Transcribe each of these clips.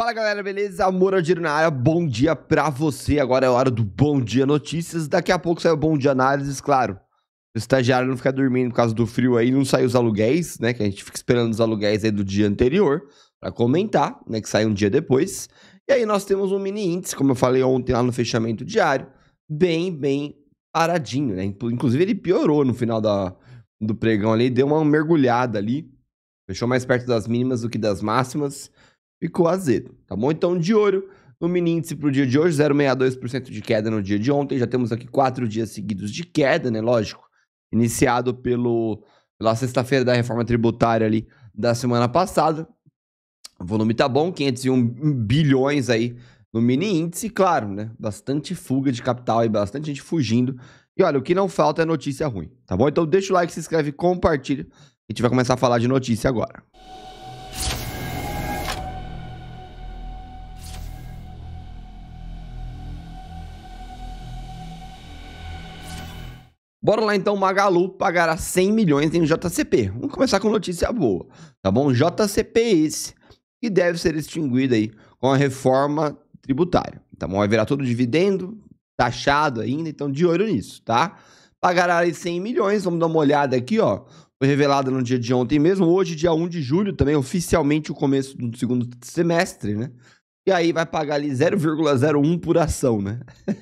Fala galera, beleza? Amor Aldiro na área, bom dia pra você. Agora é a hora do Bom Dia Notícias. Daqui a pouco sai o Bom Dia Análises, claro. O estagiário não ficar dormindo por causa do frio aí, não sai os aluguéis, né? Que a gente fica esperando os aluguéis aí do dia anterior para comentar, né? Que sai um dia depois. E aí nós temos um mini índice, como eu falei ontem lá no fechamento diário, bem, bem paradinho, né? Inclusive ele piorou no final da, do pregão ali, deu uma mergulhada ali. Fechou mais perto das mínimas do que das máximas ficou azedo, tá bom? Então, de olho no mini índice para o dia de hoje, 0,62% de queda no dia de ontem. Já temos aqui quatro dias seguidos de queda, né? Lógico, iniciado pelo, pela sexta-feira da reforma tributária ali da semana passada. O volume tá bom, 501 bilhões aí no mini índice, claro, né? Bastante fuga de capital e bastante gente fugindo. E olha, o que não falta é notícia ruim, tá bom? Então deixa o like, se inscreve, compartilha. A gente vai começar a falar de notícia agora. Bora lá então, Magalu pagará 100 milhões em JCP. Vamos começar com notícia boa, tá bom? JCP é esse, que deve ser extinguido aí com a reforma tributária, tá bom? Vai virar todo dividendo, taxado ainda, então de olho nisso, tá? Pagará aí 100 milhões, vamos dar uma olhada aqui, ó. Foi revelada no dia de ontem mesmo, hoje, dia 1 de julho, também oficialmente o começo do segundo semestre, né? E aí vai pagar ali 0,01 por ação, né?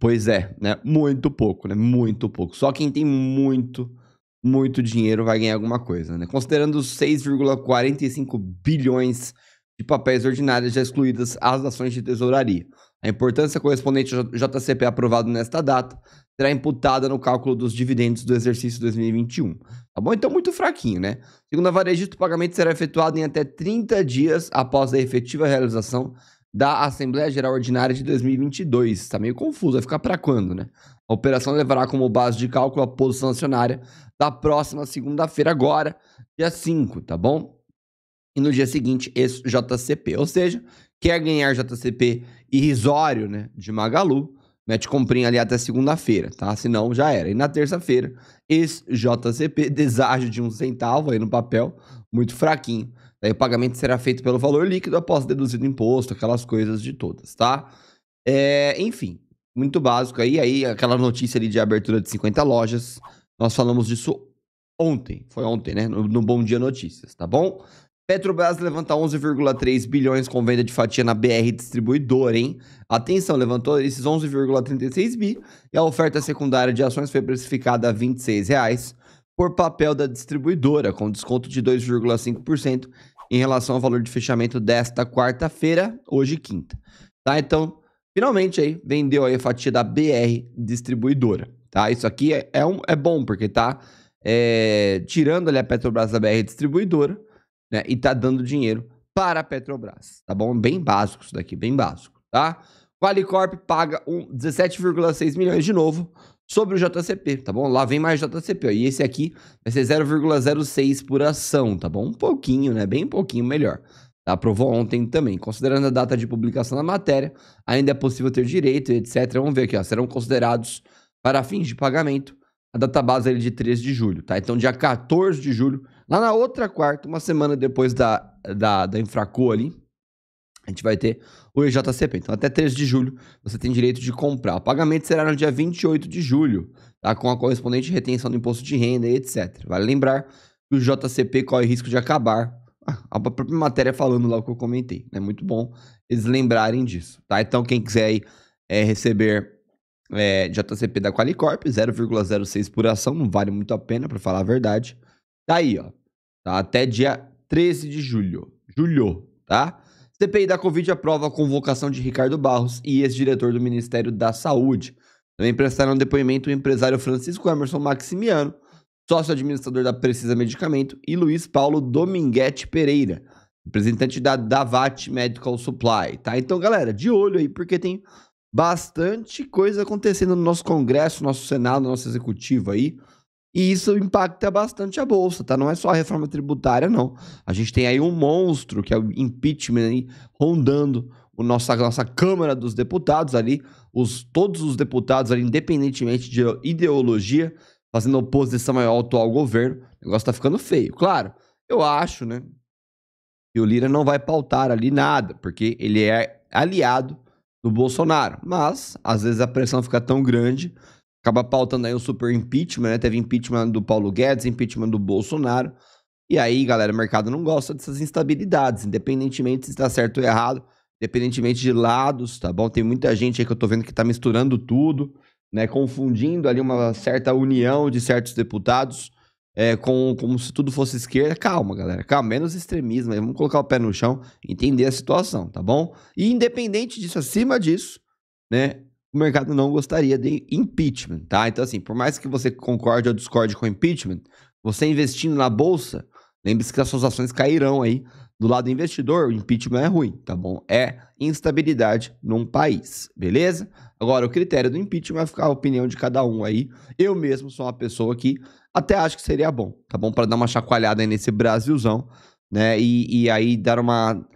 Pois é, né? Muito pouco, né? Muito pouco. Só quem tem muito, muito dinheiro vai ganhar alguma coisa, né? Considerando os 6,45 bilhões de papéis ordinários já excluídas as ações de tesouraria. A importância correspondente ao JCP aprovado nesta data será imputada no cálculo dos dividendos do exercício 2021. Tá bom? Então, muito fraquinho, né? Segundo a Varejista, o pagamento será efetuado em até 30 dias após a efetiva realização da Assembleia Geral Ordinária de 2022. Está meio confuso, vai ficar para quando, né? A operação levará como base de cálculo a posição acionária da próxima segunda-feira, agora, dia 5, tá bom? E no dia seguinte, esse JCP. Ou seja, quer ganhar JCP irrisório, né? De Magalu, mete comprinha ali até segunda-feira, tá? Senão já era. E na terça-feira, esse JCP, deságio de um centavo aí no papel, muito fraquinho Daí o pagamento será feito pelo valor líquido após deduzido imposto, aquelas coisas de todas, tá? É, enfim, muito básico aí. Aí aquela notícia ali de abertura de 50 lojas. Nós falamos disso ontem. Foi ontem, né? No, no Bom Dia Notícias, tá bom? Petrobras levanta 11,3 bilhões com venda de fatia na BR Distribuidora, hein? Atenção, levantou esses 11,36 bi e a oferta secundária de ações foi precificada a R$ 26 reais por papel da distribuidora, com desconto de 2,5% em relação ao valor de fechamento desta quarta-feira, hoje quinta. Tá? Então, finalmente aí, vendeu aí a fatia da BR Distribuidora. Tá? Isso aqui é, é, um, é bom, porque tá é, tirando ali a Petrobras da BR Distribuidora né, e tá dando dinheiro para a Petrobras. Tá bom? Bem básico isso daqui, bem básico. Tá? Qualicorp paga um 17,6 milhões de novo sobre o JCP, tá bom? Lá vem mais JCP, ó, e esse aqui vai ser 0,06 por ação, tá bom? Um pouquinho, né? Bem pouquinho melhor. Aprovou ontem também. Considerando a data de publicação da matéria, ainda é possível ter direito, etc. Vamos ver aqui, ó. Serão considerados para fins de pagamento a data base é de 13 de julho, tá? Então, dia 14 de julho, lá na outra quarta, uma semana depois da, da, da Infraco ali, a gente vai ter o EJCP. Então, até 13 de julho, você tem direito de comprar. O pagamento será no dia 28 de julho, tá? com a correspondente retenção do imposto de renda e etc. Vale lembrar que o JCP corre risco de acabar. A própria matéria falando lá o que eu comentei. É muito bom eles lembrarem disso. Tá? Então, quem quiser aí, é, receber é, JCP da Qualicorp, 0,06 por ação, não vale muito a pena, para falar a verdade. Tá aí, ó. Tá? Até dia 13 de julho. Julho, tá? CPI da Covid aprova a convocação de Ricardo Barros e ex-diretor do Ministério da Saúde. Também prestaram depoimento o empresário Francisco Emerson Maximiano, sócio-administrador da Precisa Medicamento, e Luiz Paulo Dominguete Pereira, representante da Davat Medical Supply, tá? Então, galera, de olho aí, porque tem bastante coisa acontecendo no nosso Congresso, no nosso Senado, no nosso Executivo aí. E isso impacta bastante a bolsa, tá? Não é só a reforma tributária, não. A gente tem aí um monstro, que é o impeachment, aí, rondando o nossa, nossa Câmara dos Deputados ali. Os, todos os deputados ali, independentemente de ideologia, fazendo oposição ao atual governo. O negócio tá ficando feio. Claro, eu acho, né? Que o Lira não vai pautar ali nada, porque ele é aliado do Bolsonaro. Mas, às vezes, a pressão fica tão grande acaba pautando aí um super impeachment, né? Teve impeachment do Paulo Guedes, impeachment do Bolsonaro. E aí, galera, o mercado não gosta dessas instabilidades, independentemente se está certo ou errado, independentemente de lados, tá bom? Tem muita gente aí que eu tô vendo que tá misturando tudo, né? Confundindo ali uma certa união de certos deputados é, com, como se tudo fosse esquerda. Calma, galera, calma, menos extremismo aí. Vamos colocar o pé no chão, entender a situação, tá bom? E independente disso, acima disso, né? o mercado não gostaria de impeachment, tá? Então, assim, por mais que você concorde ou discorde com impeachment, você investindo na bolsa, lembre-se que as suas ações cairão aí. Do lado investidor, o impeachment é ruim, tá bom? É instabilidade num país, beleza? Agora, o critério do impeachment vai ficar a opinião de cada um aí. Eu mesmo sou uma pessoa que até acho que seria bom, tá bom? Para dar uma chacoalhada aí nesse Brasilzão, né? E, e aí dar uma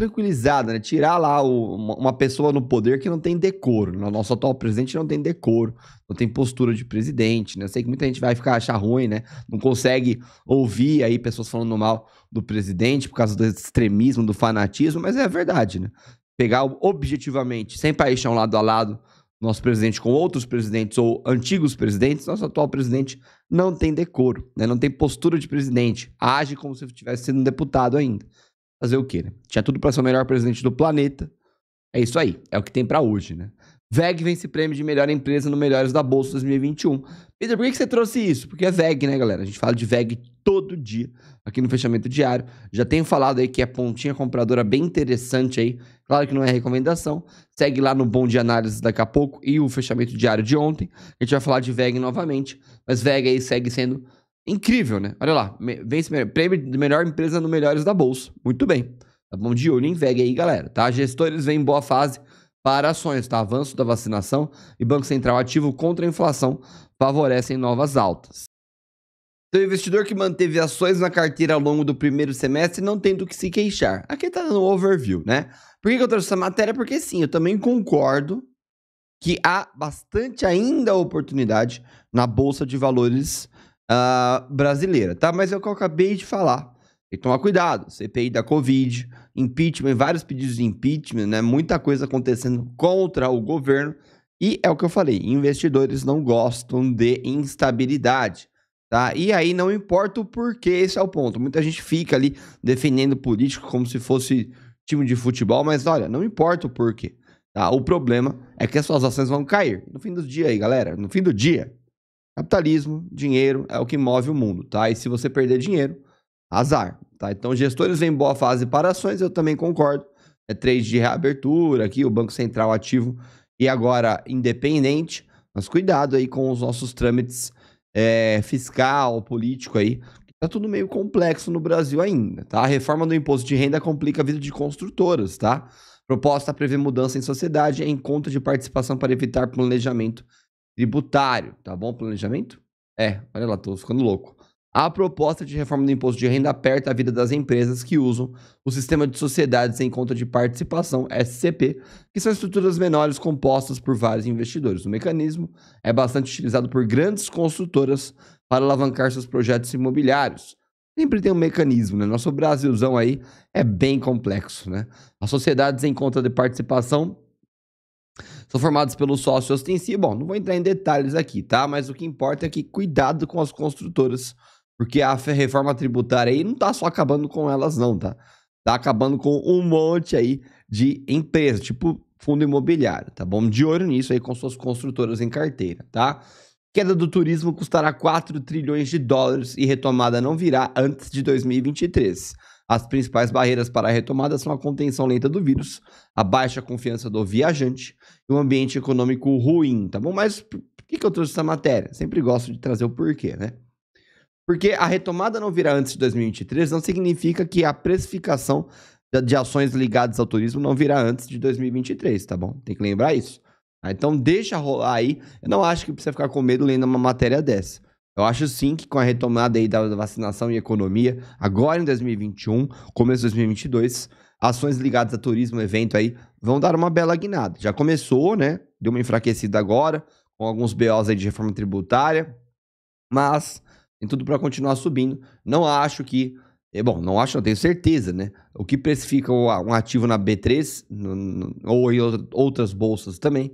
tranquilizada, né? Tirar lá o, uma, pessoa no poder que não tem decoro. O nosso atual presidente não tem decoro, não tem postura de presidente, né? Eu sei que muita gente vai ficar achar ruim, né? Não consegue ouvir aí pessoas falando mal do presidente por causa do extremismo, do fanatismo, mas é verdade, né? Pegar objetivamente, sem paixão lado a lado, nosso presidente com outros presidentes ou antigos presidentes, nosso atual presidente não tem decoro, né? Não tem postura de presidente, age como se estivesse sendo um deputado ainda. Fazer o quê, né? Tinha tudo para ser o melhor presidente do planeta. É isso aí, é o que tem para hoje, né? VEG vence prêmio de melhor empresa no Melhores da Bolsa 2021. Peter, por que você trouxe isso? Porque é VEG, né, galera? A gente fala de VEG todo dia aqui no fechamento diário. Já tenho falado aí que é pontinha compradora bem interessante aí. Claro que não é recomendação. Segue lá no Bom de Análise daqui a pouco e o fechamento diário de ontem. A gente vai falar de VEG novamente. Mas VEG aí segue sendo Incrível, né? Olha lá, vence prêmio de melhor empresa no Melhores da Bolsa. Muito bem. Tá bom de olho em VEG aí, galera, tá? Gestores vêm em boa fase para ações, tá? Avanço da vacinação e Banco Central ativo contra a inflação favorecem novas altas. Então, o investidor que manteve ações na carteira ao longo do primeiro semestre não tem do que se queixar. Aqui tá dando um overview, né? Por que eu trouxe essa matéria? Porque sim, eu também concordo que há bastante ainda oportunidade na Bolsa de Valores uh, brasileira, tá? Mas é o que eu acabei de falar. Tem que tomar cuidado. CPI da Covid, impeachment, vários pedidos de impeachment, né? Muita coisa acontecendo contra o governo. E é o que eu falei, investidores não gostam de instabilidade. Tá? E aí não importa o porquê, esse é o ponto. Muita gente fica ali defendendo político como se fosse time de futebol, mas olha, não importa o porquê. Tá? O problema é que as suas ações vão cair. No fim do dia aí, galera, no fim do dia, Capitalismo, dinheiro é o que move o mundo, tá? E se você perder dinheiro, azar, tá? Então, gestores em boa fase para ações, eu também concordo. É trade de reabertura aqui, o Banco Central ativo e agora independente. Mas cuidado aí com os nossos trâmites é, fiscal, político aí. Tá tudo meio complexo no Brasil ainda, tá? A reforma do imposto de renda complica a vida de construtoras, tá? Proposta prevê mudança em sociedade é em conta de participação para evitar planejamento tributário, tá bom? Planejamento? É, olha lá, tô ficando louco. A proposta de reforma do imposto de renda aperta a vida das empresas que usam o sistema de sociedades em conta de participação, SCP, que são estruturas menores compostas por vários investidores. O mecanismo é bastante utilizado por grandes construtoras para alavancar seus projetos imobiliários. Sempre tem um mecanismo, né? Nosso Brasilzão aí é bem complexo, né? As sociedades em conta de participação são formados pelo sócio ostensivo. Bom, não vou entrar em detalhes aqui, tá? Mas o que importa é que cuidado com as construtoras, porque a reforma tributária aí não tá só acabando com elas, não, tá? Tá acabando com um monte aí de empresas, tipo fundo imobiliário, tá bom? De olho nisso aí com suas construtoras em carteira, tá? Queda do turismo custará 4 trilhões de dólares e retomada não virá antes de 2023. As principais barreiras para a retomada são a contenção lenta do vírus, a baixa confiança do viajante e um ambiente econômico ruim, tá bom? Mas por que eu trouxe essa matéria? Sempre gosto de trazer o porquê, né? Porque a retomada não virá antes de 2023 não significa que a precificação de ações ligadas ao turismo não virá antes de 2023, tá bom? Tem que lembrar isso. Tá? Então deixa rolar aí. Eu não acho que precisa ficar com medo lendo uma matéria dessa. Eu acho sim que com a retomada aí da vacinação e economia, agora em 2021, começo de 2022, ações ligadas a turismo, evento aí, vão dar uma bela guinada. Já começou, né? Deu uma enfraquecida agora, com alguns BOs aí de reforma tributária, mas tem tudo para continuar subindo. Não acho que. Eh, bom, não acho, não tenho certeza, né? O que precifica um ativo na B3 no, no, ou em outras bolsas também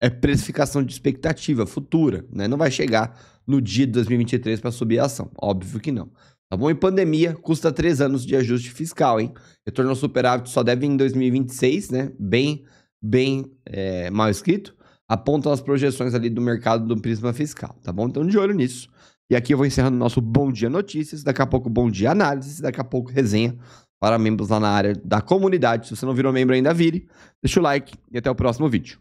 é precificação de expectativa futura, né? Não vai chegar no dia de 2023 para subir a ação, óbvio que não. Tá bom? E pandemia custa três anos de ajuste fiscal, hein? Retorno ao superávit só deve em 2026, né? Bem, bem é, mal escrito. Apontam as projeções ali do mercado do prisma fiscal, tá bom? Então, de olho nisso. E aqui eu vou encerrando o nosso Bom Dia Notícias, daqui a pouco Bom Dia Análises, daqui a pouco resenha para membros lá na área da comunidade. Se você não virou membro ainda, vire. Deixa o like e até o próximo vídeo.